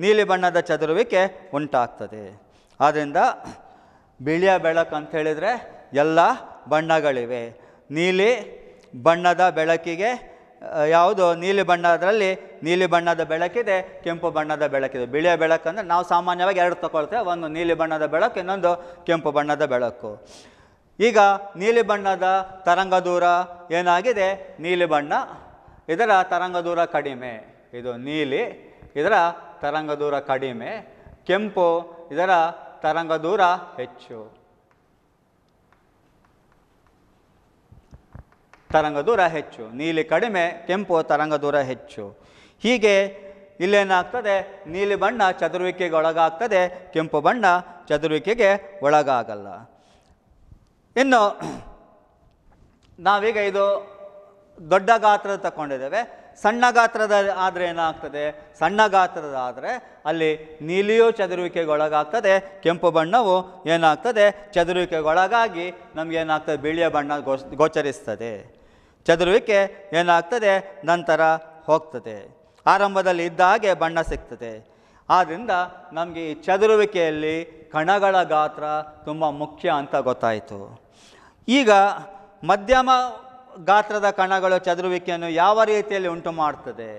ನೀಲಿ ಬಣ್ಣದ ಚದುರುವಿಕೆ ಉಂಟಾಗ್ತದೆ ಆದ್ದರಿಂದ ಬಿಳಿಯ ಬೆಳಕು ಅಂತ ಹೇಳಿದರೆ ಎಲ್ಲ ಬಣ್ಣಗಳಿವೆ ನೀಲಿ ಬಣ್ಣದ ಬೆಳಕಿಗೆ ಯಾವುದು ನೀಲಿ ಬಣ್ಣದಲ್ಲಿ ನೀಲಿ ಬಣ್ಣದ ಬೆಳಕಿದೆ ಕೆಂಪು ಬಣ್ಣದ ಬೆಳಕಿದೆ ಬಿಳಿಯ ಅಂದರೆ ನಾವು ಸಾಮಾನ್ಯವಾಗಿ ಎರಡು ತಗೊಳ್ತೇವೆ ಒಂದು ನೀಲಿ ಬಣ್ಣದ ಬೆಳಕು ಇನ್ನೊಂದು ಕೆಂಪು ಬಣ್ಣದ ಬೆಳಕು ಈಗ ನೀಲಿ ಬಣ್ಣದ ತರಂಗ ದೂರ ಏನಾಗಿದೆ ನೀಲಿ ಬಣ್ಣ ಇದರ ತರಂಗ ದೂರ ಕಡಿಮೆ ಇದು ನೀಲಿ ಇದರ ತರಂಗ ದೂರ ಕಡಿಮೆ ಕೆಂಪು ಇದರ ತರಂಗ ದೂರ ಹೆಚ್ಚು ತರಂಗ ದೂರ ಹೆಚ್ಚು ನೀಲಿ ಕಡಿಮೆ ಕೆಂಪು ತರಂಗ ದೂರ ಹೆಚ್ಚು ಹೀಗೆ ಇಲ್ಲೇನಾಗ್ತದೆ ನೀಲಿ ಬಣ್ಣ ಚದುರುವಿಕೆಗೆ ಒಳಗಾಗ್ತದೆ ಕೆಂಪು ಬಣ್ಣ ಚದುರುವಿಕೆಗೆ ಒಳಗಾಗಲ್ಲ ಇನ್ನು ನಾವೀಗ ಇದು ದೊಡ್ಡ ಗಾತ್ರದ ತಗೊಂಡಿದ್ದೇವೆ ಸಣ್ಣ ಗಾತ್ರದ ಆದರೆ ಏನಾಗ್ತದೆ ಸಣ್ಣ ಗಾತ್ರದ ಆದರೆ ಅಲ್ಲಿ ನೀಲಿಯೂ ಚದುರುವಿಕೆಗೊಳಗಾಗ್ತದೆ ಕೆಂಪು ಬಣ್ಣವು ಏನಾಗ್ತದೆ ಚದುರುವಿಕೆಗೊಳಗಾಗಿ ನಮಗೇನಾಗ್ತದೆ ಬಿಳಿಯ ಬಣ್ಣ ಗೋಚರಿಸ್ತದೆ ಚದುರುವಿಕೆ ಏನಾಗ್ತದೆ ನಂತರ ಹೋಗ್ತದೆ ಆರಂಭದಲ್ಲಿ ಇದ್ದ ಹಾಗೆ ಬಣ್ಣ ಸಿಗ್ತದೆ ಆದ್ದರಿಂದ ನಮಗೆ ಈ ಚದುರುವಿಕೆಯಲ್ಲಿ ಕಣಗಳ ಗಾತ್ರ ತುಂಬ ಮುಖ್ಯ ಅಂತ ಗೊತ್ತಾಯಿತು ಈಗ ಮಧ್ಯಮ ಗಾತ್ರದ ಕಣಗಳು ಚದುರುವಿಕೆಯನ್ನು ಯಾವ ರೀತಿಯಲ್ಲಿ ಉಂಟು ಮಾಡ್ತದೆ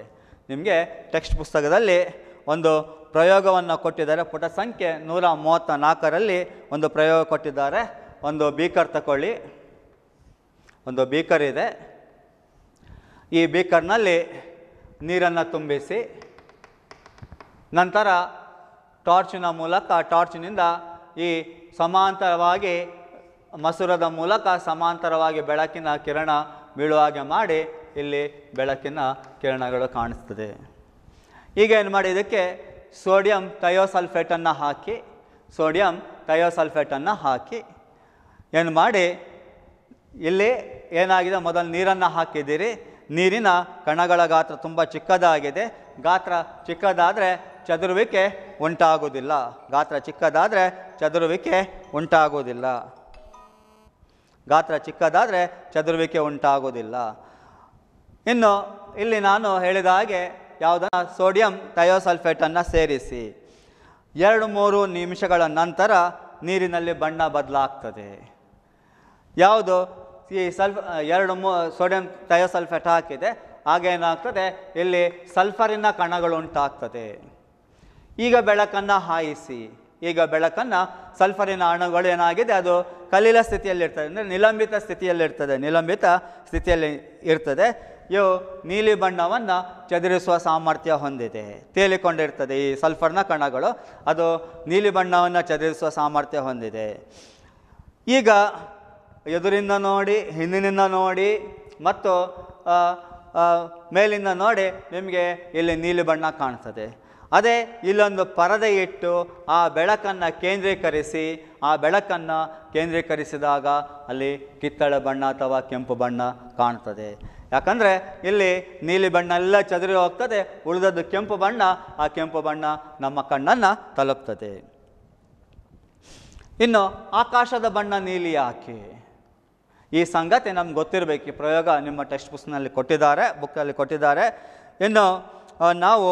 ನಿಮಗೆ ಟೆಕ್ಸ್ಟ್ ಪುಸ್ತಕದಲ್ಲಿ ಒಂದು ಪ್ರಯೋಗವನ್ನು ಕೊಟ್ಟಿದ್ದಾರೆ ಪುಟ ಸಂಖ್ಯೆ ನೂರ ಮೂವತ್ತ ನಾಲ್ಕರಲ್ಲಿ ಒಂದು ಪ್ರಯೋಗ ಕೊಟ್ಟಿದ್ದಾರೆ ಒಂದು ಬೀಕರ್ ತಗೊಳ್ಳಿ ಒಂದು ಬೀಕರ್ ಇದೆ ಈ ಬೇಕರ್ನಲ್ಲಿ ನೀರನ್ನು ತುಂಬಿಸಿ ನಂತರ ಟಾರ್ಚಿನ ಮೂಲಕ ಟಾರ್ಚಿನಿಂದ ಈ ಸಮಾಂತರವಾಗಿ ಮಸೂರದ ಮೂಲಕ ಸಮಾಂತರವಾಗಿ ಬೆಳಕಿನ ಕಿರಣ ಹಾಗೆ ಮಾಡಿ ಇಲ್ಲಿ ಬೆಳಕಿನ ಕಿರಣಗಳು ಕಾಣಿಸ್ತದೆ ಈಗ ಏನು ಮಾಡಿ ಇದಕ್ಕೆ ಸೋಡಿಯಂ ಥಯೋಸಲ್ಫೇಟನ್ನು ಹಾಕಿ ಸೋಡಿಯಂ ಥಯೋಸಲ್ಫೇಟನ್ನು ಹಾಕಿ ಏನು ಮಾಡಿ ಇಲ್ಲಿ ಏನಾಗಿದೆ ಮೊದಲು ನೀರನ್ನು ಹಾಕಿದ್ದೀರಿ ನೀರಿನ ಕಣಗಳ ಗಾತ್ರ ತುಂಬ ಚಿಕ್ಕದಾಗಿದೆ ಗಾತ್ರ ಚಿಕ್ಕದಾದರೆ ಚದುರುವಿಕೆ ಉಂಟಾಗುವುದಿಲ್ಲ ಗಾತ್ರ ಚಿಕ್ಕದಾದರೆ ಚದುರುವಿಕೆ ಉಂಟಾಗುವುದಿಲ್ಲ ಗಾತ್ರ ಚಿಕ್ಕದಾದರೆ ಚದುರುವಿಕೆ ಉಂಟಾಗುವುದಿಲ್ಲ ಇನ್ನು ಇಲ್ಲಿ ನಾನು ಹೇಳಿದ ಹಾಗೆ ಯಾವುದನ್ನು ಸೋಡಿಯಂ ಥಯೋಸಲ್ಫೇಟನ್ನು ಸೇರಿಸಿ ಎರಡು ಮೂರು ನಿಮಿಷಗಳ ನಂತರ ನೀರಿನಲ್ಲಿ ಬಣ್ಣ ಬದಲಾಗ್ತದೆ ಯಾವುದು ಈ ಸಲ್ಫ ಎರಡು ಮೂ ಸೋಡಿಯಂ ಥಯೋಸಲ್ಫೇಟ್ ಹಾಕಿದೆ ಆಗೇನಾಗ್ತದೆ ಇಲ್ಲಿ ಸಲ್ಫರಿನ ಕಣಗಳು ಉಂಟಾಗ್ತದೆ ಈಗ ಬೆಳಕನ್ನು ಹಾಯಿಸಿ ಈಗ ಬೆಳಕನ್ನು ಸಲ್ಫರಿನ ಅಣುಗಳು ಏನಾಗಿದೆ ಅದು ಕಲೀಲ ಸ್ಥಿತಿಯಲ್ಲಿರ್ತದೆ ಅಂದರೆ ನಿಲಂಬಿತ ಸ್ಥಿತಿಯಲ್ಲಿರ್ತದೆ ನಿಲಂಬಿತ ಸ್ಥಿತಿಯಲ್ಲಿ ಇರ್ತದೆ ಇವು ನೀಲಿ ಬಣ್ಣವನ್ನು ಚದುರಿಸುವ ಸಾಮರ್ಥ್ಯ ಹೊಂದಿದೆ ತೇಲಿಕೊಂಡಿರ್ತದೆ ಈ ಸಲ್ಫರ್ನ ಕಣಗಳು ಅದು ನೀಲಿ ಬಣ್ಣವನ್ನು ಚದುರಿಸುವ ಸಾಮರ್ಥ್ಯ ಹೊಂದಿದೆ ಈಗ ಎದುರಿಂದ ನೋಡಿ ಹಿಂದಿನಿಂದ ನೋಡಿ ಮತ್ತು ಮೇಲಿಂದ ನೋಡಿ ನಿಮಗೆ ಇಲ್ಲಿ ನೀಲಿ ಬಣ್ಣ ಕಾಣ್ತದೆ ಅದೇ ಇಲ್ಲೊಂದು ಪರದೆ ಇಟ್ಟು ಆ ಬೆಳಕನ್ನು ಕೇಂದ್ರೀಕರಿಸಿ ಆ ಬೆಳಕನ್ನು ಕೇಂದ್ರೀಕರಿಸಿದಾಗ ಅಲ್ಲಿ ಕಿತ್ತಳೆ ಬಣ್ಣ ಅಥವಾ ಕೆಂಪು ಬಣ್ಣ ಕಾಣ್ತದೆ ಯಾಕಂದರೆ ಇಲ್ಲಿ ನೀಲಿ ಬಣ್ಣ ಎಲ್ಲ ಚದುರಿ ಹೋಗ್ತದೆ ಉಳಿದದ್ದು ಕೆಂಪು ಬಣ್ಣ ಆ ಕೆಂಪು ಬಣ್ಣ ನಮ್ಮ ಕಣ್ಣನ್ನು ತಲುಪ್ತದೆ ಇನ್ನು ಆಕಾಶದ ಬಣ್ಣ ನೀಲಿ ಹಾಕಿ ಈ ಸಂಗತಿ ನಮ್ಗೆ ಗೊತ್ತಿರಬೇಕು ಈ ಪ್ರಯೋಗ ನಿಮ್ಮ ಟೆಕ್ಸ್ಟ್ ಬುಕ್ಸ್ನಲ್ಲಿ ಕೊಟ್ಟಿದ್ದಾರೆ ಬುಕ್ಕಲ್ಲಿ ಕೊಟ್ಟಿದ್ದಾರೆ ಇನ್ನು ನಾವು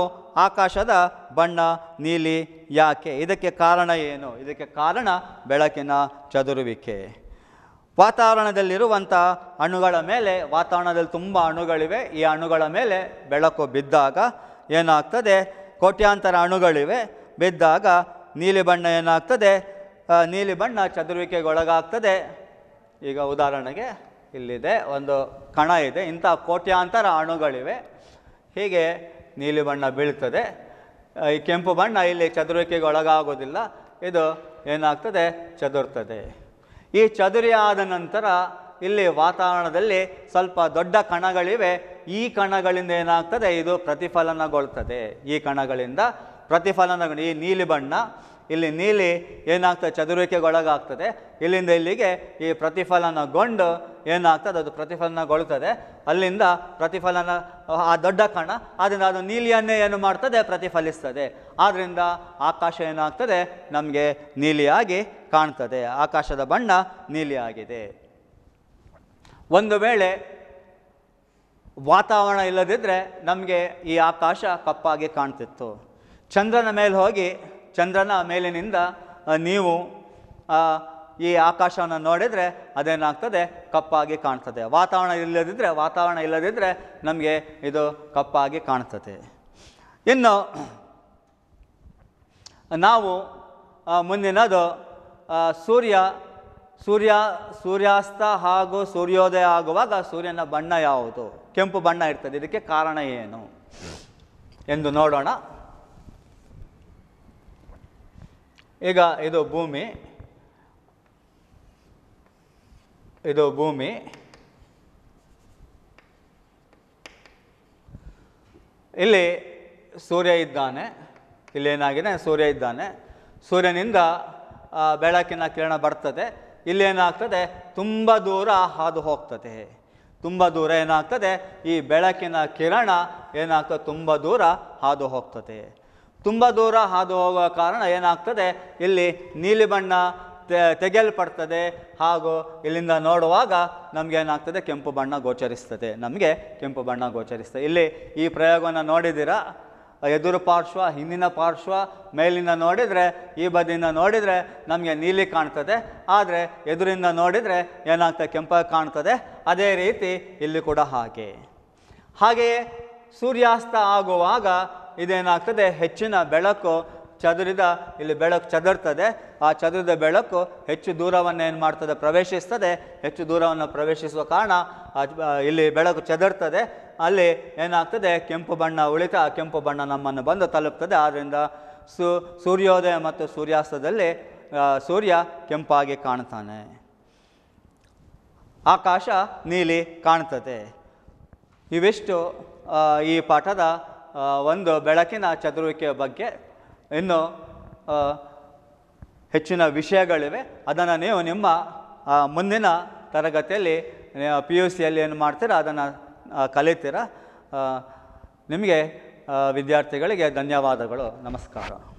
ಆಕಾಶದ ಬಣ್ಣ ನೀಲಿ ಯಾಕೆ ಇದಕ್ಕೆ ಕಾರಣ ಏನು ಇದಕ್ಕೆ ಕಾರಣ ಬೆಳಕಿನ ಚದುರುವಿಕೆ ವಾತಾವರಣದಲ್ಲಿರುವಂಥ ಅಣುಗಳ ಮೇಲೆ ವಾತಾವರಣದಲ್ಲಿ ತುಂಬ ಅಣುಗಳಿವೆ ಈ ಅಣುಗಳ ಮೇಲೆ ಬೆಳಕು ಬಿದ್ದಾಗ ಏನಾಗ್ತದೆ ಕೋಟ್ಯಾಂತರ ಅಣುಗಳಿವೆ ಬಿದ್ದಾಗ ನೀಲಿ ಬಣ್ಣ ಏನಾಗ್ತದೆ ನೀಲಿ ಬಣ್ಣ ಒಳಗಾಗ್ತದೆ ಈಗ ಉದಾಹರಣೆಗೆ ಇಲ್ಲಿದೆ ಒಂದು ಕಣ ಇದೆ ಇಂಥ ಕೋಟ್ಯಾಂತರ ಅಣುಗಳಿವೆ ಹೀಗೆ ನೀಲಿ ಬಣ್ಣ ಬೀಳ್ತದೆ ಈ ಕೆಂಪು ಬಣ್ಣ ಇಲ್ಲಿ ಚದುರಿಕೆಗೆ ಒಳಗಾಗೋದಿಲ್ಲ ಇದು ಏನಾಗ್ತದೆ ಚದುರ್ತದೆ ಈ ಚದುರಿ ಆದ ನಂತರ ಇಲ್ಲಿ ವಾತಾವರಣದಲ್ಲಿ ಸ್ವಲ್ಪ ದೊಡ್ಡ ಕಣಗಳಿವೆ ಈ ಕಣಗಳಿಂದ ಏನಾಗ್ತದೆ ಇದು ಪ್ರತಿಫಲನಗೊಳ್ತದೆ ಈ ಕಣಗಳಿಂದ ಪ್ರತಿಫಲನ ಈ ನೀಲಿ ಬಣ್ಣ ಇಲ್ಲಿ ನೀಲಿ ಏನಾಗ್ತದೆ ಚದುರುವಿಕೆಗೊಳಗಾಗ್ತದೆ ಇಲ್ಲಿಂದ ಇಲ್ಲಿಗೆ ಈ ಪ್ರತಿಫಲನಗೊಂಡು ಏನಾಗ್ತದೆ ಅದು ಪ್ರತಿಫಲನಗೊಳ್ತದೆ ಅಲ್ಲಿಂದ ಪ್ರತಿಫಲನ ಆ ದೊಡ್ಡ ಕಣ ಆದ್ದರಿಂದ ಅದು ನೀಲಿಯನ್ನೇ ಏನು ಮಾಡ್ತದೆ ಪ್ರತಿಫಲಿಸ್ತದೆ ಆದ್ದರಿಂದ ಆಕಾಶ ಏನಾಗ್ತದೆ ನಮಗೆ ನೀಲಿಯಾಗಿ ಕಾಣ್ತದೆ ಆಕಾಶದ ಬಣ್ಣ ನೀಲಿಯಾಗಿದೆ ಒಂದು ವೇಳೆ ವಾತಾವರಣ ಇಲ್ಲದಿದ್ದರೆ ನಮಗೆ ಈ ಆಕಾಶ ಕಪ್ಪಾಗಿ ಕಾಣ್ತಿತ್ತು ಚಂದ್ರನ ಮೇಲೆ ಹೋಗಿ ಚಂದ್ರನ ಮೇಲಿನಿಂದ ನೀವು ಈ ಆಕಾಶವನ್ನು ನೋಡಿದರೆ ಅದೇನಾಗ್ತದೆ ಕಪ್ಪಾಗಿ ಕಾಣ್ತದೆ ವಾತಾವರಣ ಇಲ್ಲದಿದ್ದರೆ ವಾತಾವರಣ ಇಲ್ಲದಿದ್ದರೆ ನಮಗೆ ಇದು ಕಪ್ಪಾಗಿ ಕಾಣ್ತದೆ ಇನ್ನು ನಾವು ಮುಂದಿನದು ಸೂರ್ಯ ಸೂರ್ಯ ಸೂರ್ಯಾಸ್ತ ಹಾಗೂ ಸೂರ್ಯೋದಯ ಆಗುವಾಗ ಸೂರ್ಯನ ಬಣ್ಣ ಯಾವುದು ಕೆಂಪು ಬಣ್ಣ ಇರ್ತದೆ ಇದಕ್ಕೆ ಕಾರಣ ಏನು ಎಂದು ನೋಡೋಣ ಈಗ ಇದು ಭೂಮಿ ಇದು ಭೂಮಿ ಇಲ್ಲಿ ಸೂರ್ಯ ಇದ್ದಾನೆ ಇಲ್ಲೇನಾಗಿದೆ ಸೂರ್ಯ ಇದ್ದಾನೆ ಸೂರ್ಯನಿಂದ ಬೆಳಕಿನ ಕಿರಣ ಬರ್ತದೆ ಇಲ್ಲೇನಾಗ್ತದೆ ತುಂಬ ದೂರ ಹಾದು ಹೋಗ್ತದೆ ತುಂಬ ದೂರ ಏನಾಗ್ತದೆ ಈ ಬೆಳಕಿನ ಕಿರಣ ಏನಾಗ್ತದೆ ತುಂಬ ದೂರ ಹಾದು ಹೋಗ್ತದೆ ತುಂಬ ದೂರ ಹಾದು ಹೋಗುವ ಕಾರಣ ಏನಾಗ್ತದೆ ಇಲ್ಲಿ ನೀಲಿ ಬಣ್ಣ ತೆಗೆಯಲ್ಪಡ್ತದೆ ಹಾಗೂ ಇಲ್ಲಿಂದ ನೋಡುವಾಗ ನಮಗೆ ಏನಾಗ್ತದೆ ಕೆಂಪು ಬಣ್ಣ ಗೋಚರಿಸ್ತದೆ ನಮಗೆ ಕೆಂಪು ಬಣ್ಣ ಗೋಚರಿಸ್ತದೆ ಇಲ್ಲಿ ಈ ಪ್ರಯೋಗವನ್ನು ನೋಡಿದ್ದೀರಾ ಎದುರು ಪಾರ್ಶ್ವ ಹಿಂದಿನ ಪಾರ್ಶ್ವ ಮೇಲಿಂದ ನೋಡಿದರೆ ಈ ಬದಿಯಿಂದ ನೋಡಿದರೆ ನಮಗೆ ನೀಲಿ ಕಾಣ್ತದೆ ಆದರೆ ಎದುರಿಂದ ನೋಡಿದರೆ ಏನಾಗ್ತದೆ ಕೆಂಪಾಗಿ ಕಾಣ್ತದೆ ಅದೇ ರೀತಿ ಇಲ್ಲಿ ಕೂಡ ಹಾಗೆ ಹಾಗೆಯೇ ಸೂರ್ಯಾಸ್ತ ಆಗುವಾಗ ಇದೇನಾಗ್ತದೆ ಹೆಚ್ಚಿನ ಬೆಳಕು ಚದುರಿದ ಇಲ್ಲಿ ಬೆಳಕು ಚದರ್ತದೆ ಆ ಚದುರಿದ ಬೆಳಕು ಹೆಚ್ಚು ದೂರವನ್ನು ಏನು ಮಾಡ್ತದೆ ಪ್ರವೇಶಿಸ್ತದೆ ಹೆಚ್ಚು ದೂರವನ್ನು ಪ್ರವೇಶಿಸುವ ಕಾರಣ ಇಲ್ಲಿ ಬೆಳಕು ಚದರ್ತದೆ ಅಲ್ಲಿ ಏನಾಗ್ತದೆ ಕೆಂಪು ಬಣ್ಣ ಉಳಿತ ಆ ಕೆಂಪು ಬಣ್ಣ ನಮ್ಮನ್ನು ಬಂದು ತಲುಪ್ತದೆ ಆದ್ದರಿಂದ ಸೂರ್ಯೋದಯ ಮತ್ತು ಸೂರ್ಯಾಸ್ತದಲ್ಲಿ ಸೂರ್ಯ ಕೆಂಪಾಗಿ ಕಾಣ್ತಾನೆ ಆಕಾಶ ನೀಲಿ ಕಾಣ್ತದೆ ಇವೆಷ್ಟು ಈ ಪಾಠದ ಒಂದು ಬೆಳಕಿನ ಚದುರುವಿಕೆಯ ಬಗ್ಗೆ ಇನ್ನು ಹೆಚ್ಚಿನ ವಿಷಯಗಳಿವೆ ಅದನ್ನು ನೀವು ನಿಮ್ಮ ಮುಂದಿನ ತರಗತಿಯಲ್ಲಿ ಪಿ ಯು ಸಿಯಲ್ಲಿ ಏನು ಮಾಡ್ತೀರಾ ಅದನ್ನು ಕಲಿತೀರ ನಿಮಗೆ ವಿದ್ಯಾರ್ಥಿಗಳಿಗೆ ಧನ್ಯವಾದಗಳು ನಮಸ್ಕಾರ